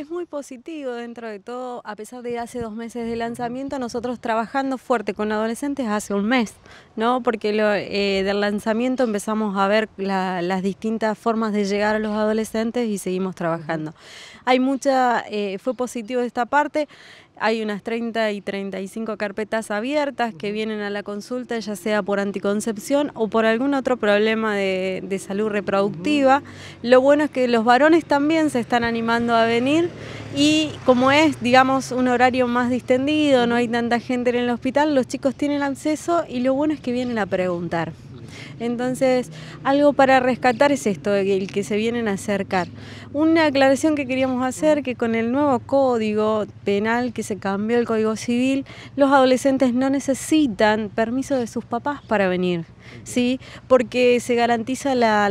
es muy positivo dentro de todo, a pesar de hace dos meses de lanzamiento, nosotros trabajando fuerte con adolescentes hace un mes, ¿no? Porque lo, eh, del lanzamiento empezamos a ver las distintas formas de llegar a los adolescentes y seguimos trabajando. Hay mucha, eh, fue positivo esta parte. Hay unas 30 y 35 carpetas abiertas que vienen a la consulta, ya sea por anticoncepción o por algún otro problema de, salud reproductiva. Lo bueno es que los varones también se están animando a venir y como es, digamos, un horario más distendido, no hay tanta gente en el hospital, los chicos tienen acceso y lo bueno es que vienen a preguntar. Entonces, algo para rescatar es esto, el que se vienen a acercar. Una aclaración que queríamos hacer, que con el nuevo código penal que se cambió el Código Civil, los adolescentes no necesitan permiso de sus papás para venir. ¿sí? porque se garantiza la,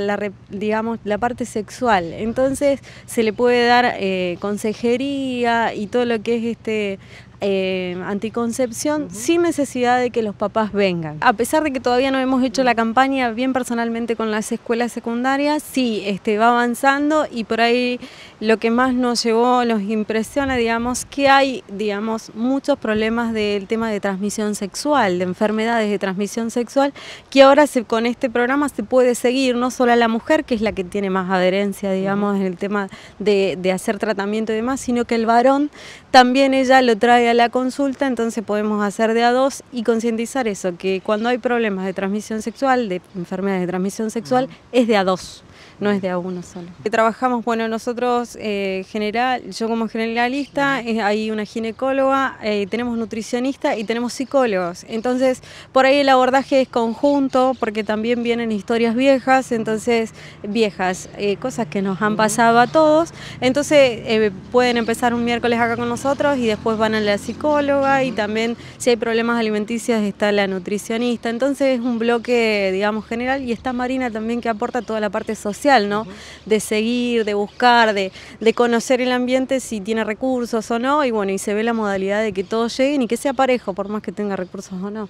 digamos, la parte sexual. Entonces se le puede dar eh, consejería y todo lo que es este eh, anticoncepción sin necesidad de que los papás vengan. A pesar de que todavía no hemos hecho la campaña bien personalmente con las escuelas secundarias, sí, este, va avanzando y por ahí lo que más nos llevó, nos impresiona, digamos, que hay, digamos, muchos problemas del tema de transmisión sexual, de enfermedades de transmisión sexual, que ahora con este programa se puede seguir, no solo a la mujer, que es la que tiene más adherencia, digamos, en el tema de hacer tratamiento y demás, sino que el varón también ella lo trae la consulta, entonces podemos hacer de a dos y concientizar eso, que cuando hay problemas de transmisión sexual, de enfermedades de transmisión sexual, es de a dos no es de a uno solo. Trabajamos, bueno, nosotros, eh, general, yo como generalista, eh, hay una ginecóloga, eh, tenemos nutricionista y tenemos psicólogos. Entonces, por ahí el abordaje es conjunto, porque también vienen historias viejas, entonces, viejas, cosas que nos han pasado a todos. Entonces, pueden empezar un miércoles acá con nosotros y después van a la psicóloga y también si hay problemas alimenticios está la nutricionista. Entonces es un bloque, digamos, general y está Marina también que aporta toda la parte social, ¿no? De seguir, de buscar, de, conocer el ambiente si tiene recursos o no y bueno, y se ve la modalidad de que todos lleguen y que sea parejo, por más que tenga recursos o no.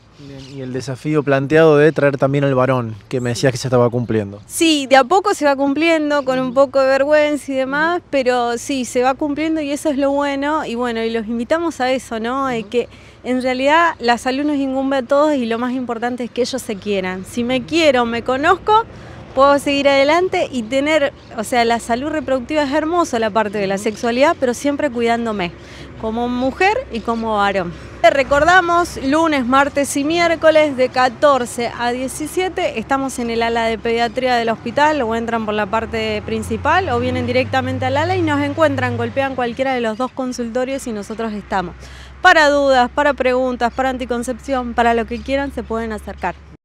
y el desafío planteado de traer también al varón, que me decías que se estaba cumpliendo. Sí, de a poco se va cumpliendo, con un poco de vergüenza y demás, pero sí, se va cumpliendo y eso es lo bueno. Y bueno, y los invitamos a eso, ¿no? De que en realidad la salud nos incumbe a todos y lo más importante es que ellos se quieran. Si me quiero, me conozco, puedo seguir adelante y tener, o sea, la salud reproductiva es hermosa la parte de la sexualidad, pero siempre cuidándome, como mujer y como varón. Recordamos, lunes, martes y miércoles de 14 a 17 estamos en el ala de pediatría del hospital o entran por la parte principal o vienen directamente al ala y nos encuentran, golpean cualquiera de los dos consultorios y nosotros estamos. Para dudas, para preguntas, para anticoncepción, para lo que quieran se pueden acercar.